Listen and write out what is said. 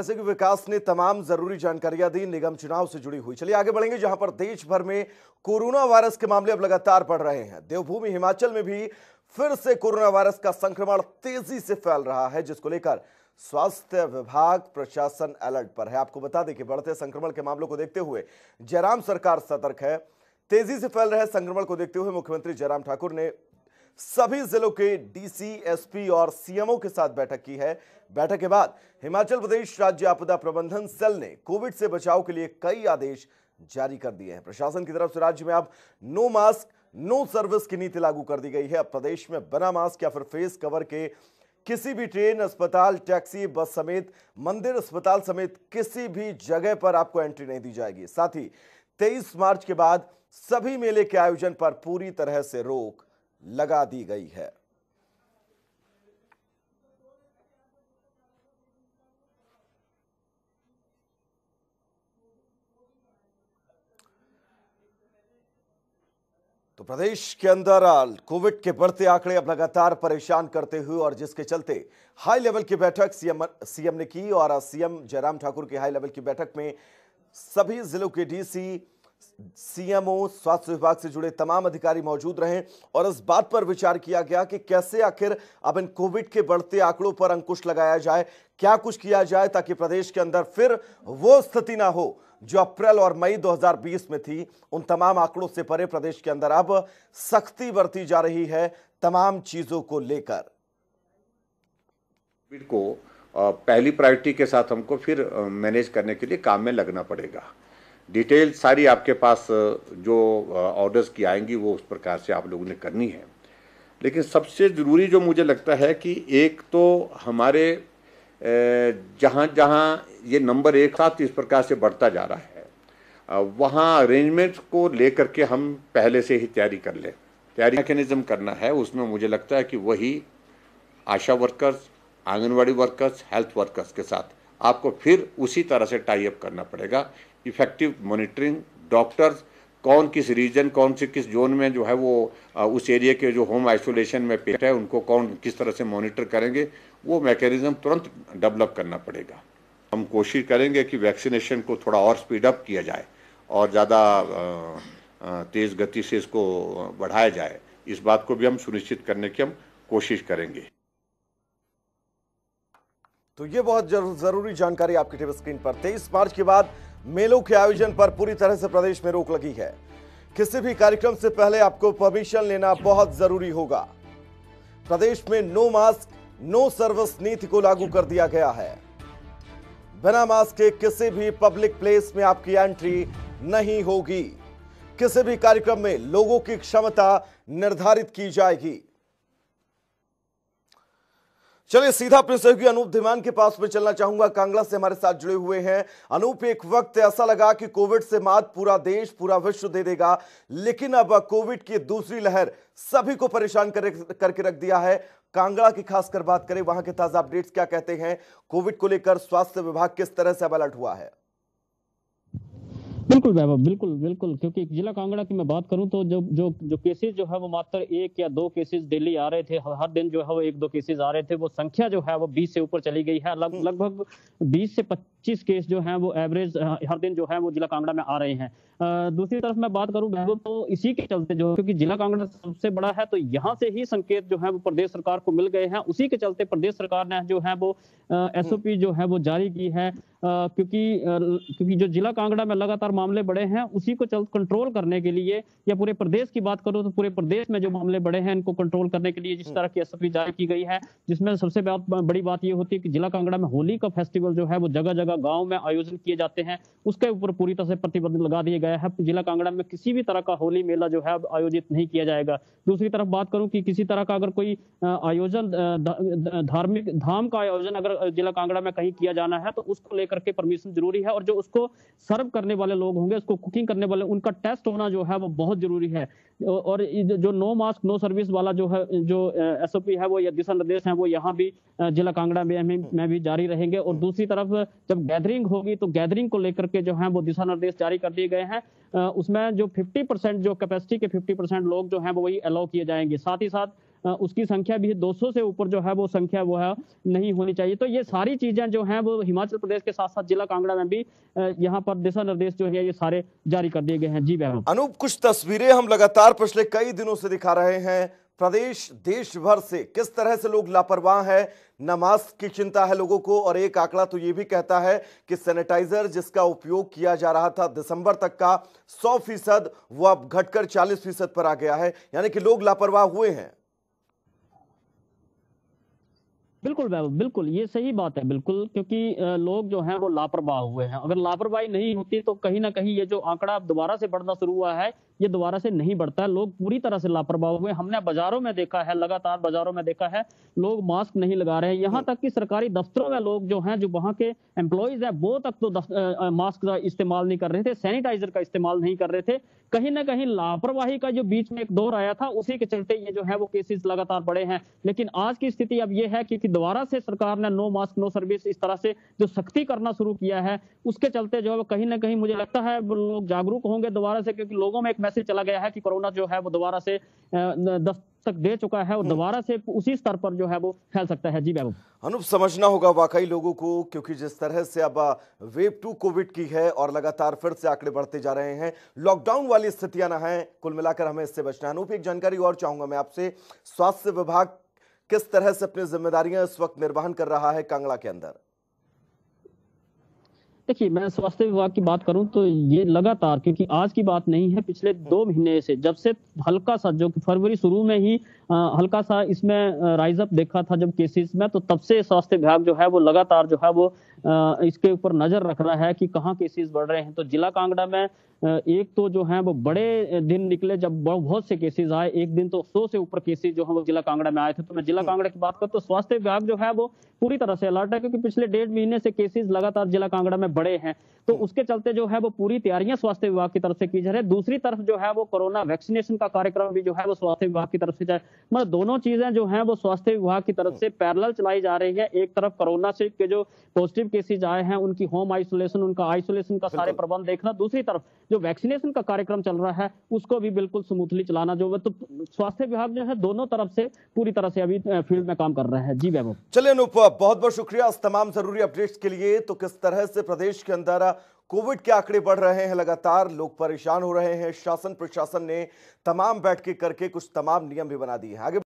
जैसे कि विकास ने तमाम जरूरी जानकारियां दी निगम चुनाव से जुड़ी हुई चलिए आगे बढ़ेंगे जहां पर देश भर में कोरोना वायरस के मामले अब लगातार बढ़ रहे हैं देवभूमि हिमाचल में भी फिर से कोरोना वायरस का संक्रमण तेजी से फैल रहा है जिसको लेकर स्वास्थ्य विभाग प्रशासन अलर्ट पर है आपको बता दें कि बढ़ते संक्रमण के मामलों को देखते हुए जयराम सरकार सतर्क है तेजी से फैल रहे संक्रमण को देखते हुए मुख्यमंत्री जयराम ठाकुर ने सभी जिलों के डीसी एसपी और सीएमओ के साथ बैठक की है बैठक के बाद हिमाचल प्रदेश राज्य आपदा प्रबंधन सेल ने कोविड से बचाव के लिए कई आदेश जारी कर दिए हैं प्रशासन की तरफ से राज्य में अब नो मास्क नो सर्विस की नीति लागू कर दी गई है अब प्रदेश में बना मास्क या फिर फेस कवर के किसी भी ट्रेन अस्पताल टैक्सी बस समेत मंदिर अस्पताल समेत किसी भी जगह पर आपको एंट्री नहीं दी जाएगी साथ ही 23 मार्च के बाद सभी मेले के आयोजन पर पूरी तरह से रोक लगा दी गई है तो प्रदेश के अंदर कोविड के बढ़ते आंकड़े अब लगातार परेशान करते हुए और जिसके चलते हाई लेवल की बैठक सीएम सीएम ने की और सीएम जयराम ठाकुर की हाई लेवल की बैठक में सभी जिलों के डीसी सीएमओ स्वास्थ्य विभाग से जुड़े तमाम अधिकारी मौजूद रहे और इस बात पर विचार किया गया कि कैसे आखिर अब इन कोविड के बढ़ते आंकड़ों पर अंकुश लगाया जाए क्या कुछ किया जाए ताकि प्रदेश के अंदर फिर वो स्थिति ना हो जो अप्रैल और मई 2020 में थी उन तमाम आंकड़ों से परे प्रदेश के अंदर अब सख्ती बरती जा रही है तमाम चीजों को लेकर को पहली प्रायोरिटी के साथ हमको फिर मैनेज करने के लिए काम में लगना पड़ेगा डिटेल सारी आपके पास जो ऑर्डर्स की आएंगी वो उस प्रकार से आप लोगों ने करनी है लेकिन सबसे ज़रूरी जो मुझे लगता है कि एक तो हमारे जहाँ जहाँ ये नंबर एक साथ तो इस प्रकार से बढ़ता जा रहा है वहाँ अरेंजमेंट्स को लेकर के हम पहले से ही तैयारी कर लें तैयारी मैकेनिज़्म करना है उसमें मुझे लगता है कि वही Asha workers anganwadi workers health workers के साथ आपको फिर उसी तरह से टाई अप करना पड़ेगा इफेक्टिव मॉनिटरिंग डॉक्टर्स कौन किस रीजन कौन से किस जोन में जो है वो उस एरिया के जो होम आइसोलेशन में पेट है उनको कौन किस तरह से मॉनिटर करेंगे वो मैकेनिज्म तुरंत डेवलप करना पड़ेगा हम कोशिश करेंगे कि वैक्सीनेशन को थोड़ा और स्पीड अप किया जाए और ज़्यादा तेज़ गति से इसको बढ़ाया जाए इस बात को भी हम सुनिश्चित करने की हम कोशिश करेंगे तो ये बहुत जरूरी जानकारी आपकी टीवी स्क्रीन पर तेईस मार्च के बाद मेलों के आयोजन पर पूरी तरह से प्रदेश में रोक लगी है किसी भी कार्यक्रम से पहले आपको परमिशन लेना बहुत जरूरी होगा प्रदेश में नो मास्क नो सर्विस नीति को लागू कर दिया गया है बिना मास्क के किसी भी पब्लिक प्लेस में आपकी एंट्री नहीं होगी किसी भी कार्यक्रम में लोगों की क्षमता निर्धारित की जाएगी चलिए सीधा अपने सहयोगी अनूप धीमान के पास में चलना चाहूंगा कांगड़ा से हमारे साथ जुड़े हुए हैं अनूप एक वक्त ऐसा लगा कि कोविड से मात पूरा देश पूरा विश्व दे देगा लेकिन अब कोविड की दूसरी लहर सभी को परेशान कर, करके रख दिया है कांगड़ा की खासकर बात करें वहां के ताजा अपडेट्स क्या कहते हैं कोविड को लेकर स्वास्थ्य विभाग किस तरह से अब अलर्ट हुआ है बिल्कुल वैभव बिल्कुल बिल्कुल क्योंकि जिला कांगड़ा की मैं बात करूं तो जो जो जो केसेस जो है वो मात्र एक या दो केसेस डेली आ रहे थे हर दिन जो है वो एक दो केसेस आ रहे थे वो संख्या जो है वो 20 से ऊपर चली गई है लग, हम्म। लगभग 20 से पच्चीस केस जो है वो एवरेज हर दिन जो है वो जिला कांगड़ा में आ रहे हैं दूसरी तरफ मैं बात करूं महबूब तो इसी के चलते जो क्योंकि जिला कांगड़ा सबसे बड़ा है तो यहाँ से ही संकेत जो है वो प्रदेश सरकार को मिल गए हैं उसी के चलते प्रदेश सरकार ने जो है वो एसओपी हम्म। जो है वो जारी की है क्योंकि क्योंकि जो जिला कांगड़ा में लगातार मामले बढ़े हैं उसी को चल कंट्रोल करने के लिए या पूरे प्रदेश की बात करूं तो पूरे प्रदेश में जो मामले बढ़े हैं इनको कंट्रोल करने के लिए जिस हम्म। तरह की एसओपी जारी की गई है जिसमें सबसे बड़ी बात यह होती है कि जिला कांगड़ा में होली का फेस्टिवल जो है वो जगह जगह जगह गांव में आयोजन किए जाते हैं उसके ऊपर पूरी तरह से प्रतिबंध लगा दिया गया है जिला कांगड़ा में किसी भी तरह का होली मेला जो है अब आयोजित नहीं किया जाएगा दूसरी तरफ बात करूं कि किसी तरह का अगर कोई आयोजन धार्मिक धाम का आयोजन अगर जिला कांगड़ा में कहीं किया जाना है तो उसको लेकर के परमिशन जरूरी है और जो उसको सर्व करने वाले लोग होंगे उसको कुकिंग करने वाले उनका टेस्ट होना जो है वो बहुत जरूरी है और जो नो मास्क नो सर्विस वाला जो है जो एसओपी है वो या दिशा निर्देश है वो यहाँ भी जिला कांगड़ा में भी जारी रहेंगे और दूसरी तरफ जब जब गैदरिंग होगी तो गैदरिंग को लेकर के जो है वो दिशा निर्देश जारी कर दिए गए हैं उसमें जो 50 परसेंट जो कैपेसिटी के 50 परसेंट लोग जो है वो वही अलाउ किए जाएंगे साथ ही साथ उसकी संख्या भी 200 से ऊपर जो है वो संख्या वो है नहीं होनी चाहिए तो ये सारी चीजें जो हैं वो हिमाचल प्रदेश के साथ साथ जिला कांगड़ा में भी यहाँ पर दिशा निर्देश जो है ये सारे जारी कर दिए गए हैं जी वैभव अनूप कुछ तस्वीरें हम लगातार पिछले कई दिनों से दिखा रहे हैं प्रदेश देश भर से किस तरह से लोग लापरवाह हैं नमाज की चिंता है लोगों को और एक आंकड़ा तो ये भी कहता है कि सैनिटाइजर जिसका उपयोग किया जा रहा था दिसंबर तक का 100 फीसद वो अब घटकर 40 फीसद पर आ गया है यानी कि लोग लापरवाह हुए हैं बिल्कुल बिल्कुल ये सही बात है बिल्कुल क्योंकि लोग जो हैं वो लापरवाह हुए हैं अगर लापरवाही नहीं होती तो कहीं ना कहीं ये जो आंकड़ा दोबारा से बढ़ना शुरू हुआ है ये दोबारा से नहीं बढ़ता है लोग पूरी तरह से लापरवाह हुए हमने बाजारों में देखा है लगातार बाजारों में देखा है लोग मास्क नहीं लगा रहे हैं यहाँ तक कि सरकारी दफ्तरों में लोग जो हैं जो वहाँ के एम्प्लॉयज हैं वो तक तो मास्क का इस्तेमाल नहीं कर रहे थे सैनिटाइजर का इस्तेमाल नहीं कर रहे थे कहीं ना कहीं लापरवाही का जो बीच में एक दौर आया था उसी के चलते ये जो है वो केसेस लगातार बढ़े हैं लेकिन आज की स्थिति अब ये है क्योंकि दोबारा से सरकार ने नो मास्क नो सर्विस इस तरह से जो सख्ती करना शुरू किया है उसके चलते जो है कहीं ना कहीं मुझे लगता है लोग जागरूक होंगे दोबारा से क्योंकि लोगों में एक मैसेज चला गया है कि कोरोना जो है वो दोबारा से दस्तक दे चुका है और हम्म। दोबारा से उसी स्तर पर जो है वो फैल सकता है जी बैबू अनुप समझना होगा वाकई लोगों को क्योंकि जिस तरह से अब वेव टू कोविड की है और लगातार फिर से आंकड़े बढ़ते जा रहे हैं लॉकडाउन वाली स्थितियां ना है कुल मिलाकर हमें इससे बचना अनुप एक जानकारी और चाहूंगा मैं आपसे स्वास्थ्य विभाग किस तरह से अपनी जिम्मेदारियां इस वक्त निर्वहन कर रहा है कांगड़ा के अंदर देखिए मैं स्वास्थ्य विभाग की बात करूं तो ये लगातार क्योंकि आज की बात नहीं है पिछले दो महीने से जब से हल्का सा जो फरवरी शुरू में ही आ, हल्का सा इसमें राइज अप देखा था जब केसेस में तो तब से स्वास्थ्य विभाग जो है वो लगातार जो है वो आ, इसके ऊपर नजर रख रहा है कि कहाँ केसेस बढ़ रहे हैं तो जिला कांगड़ा में एक तो जो है वो बड़े दिन निकले जब बहुत से केसेस आए एक दिन तो सौ से ऊपर केसेस जो है वो जिला कांगड़ा में आए थे तो मैं जिला कांगड़ा की बात करूँ तो स्वास्थ्य विभाग जो है वो पूरी तरह से अलर्ट है क्योंकि पिछले डेढ़ महीने से केसेज लगातार जिला कांगड़ा में बड़े हैं तो हम्म। उसके चलते जो है वो पूरी तैयारियां स्वास्थ्य विभाग की तरफ से की जा रही है दूसरी तरफ जो है वो कोरोना वैक्सीनेशन का कार्यक्रम भी जो है वो स्वास्थ्य विभाग की तरफ से जाए मतलब दोनों चीजें जो है वो स्वास्थ्य विभाग की तरफ से हम्म। पैरल चलाई जा रही है एक तरफ कोरोना से के जो पॉजिटिव केसेज आए हैं उनकी होम आइसोलेशन उनका आइसोलेशन का सारे प्रबंध देखना दूसरी तरफ जो वैक्सीनेशन का कार्यक्रम चल रहा है उसको भी बिल्कुल स्मूथली चलाना जो तो स्वास्थ्य विभाग जो है दोनों तरफ से पूरी तरह से अभी फील्ड में काम कर रहा है जी वैभव चले अनुप बहुत बहुत शुक्रिया तमाम जरूरी अपडेट्स के लिए तो किस तरह से प्रदेश प्रदेश के अंदर कोविड के आंकड़े बढ़ रहे हैं लगातार लोग परेशान हो रहे हैं शासन प्रशासन ने तमाम बैठकें करके कुछ तमाम नियम भी बना दिए हैं आगे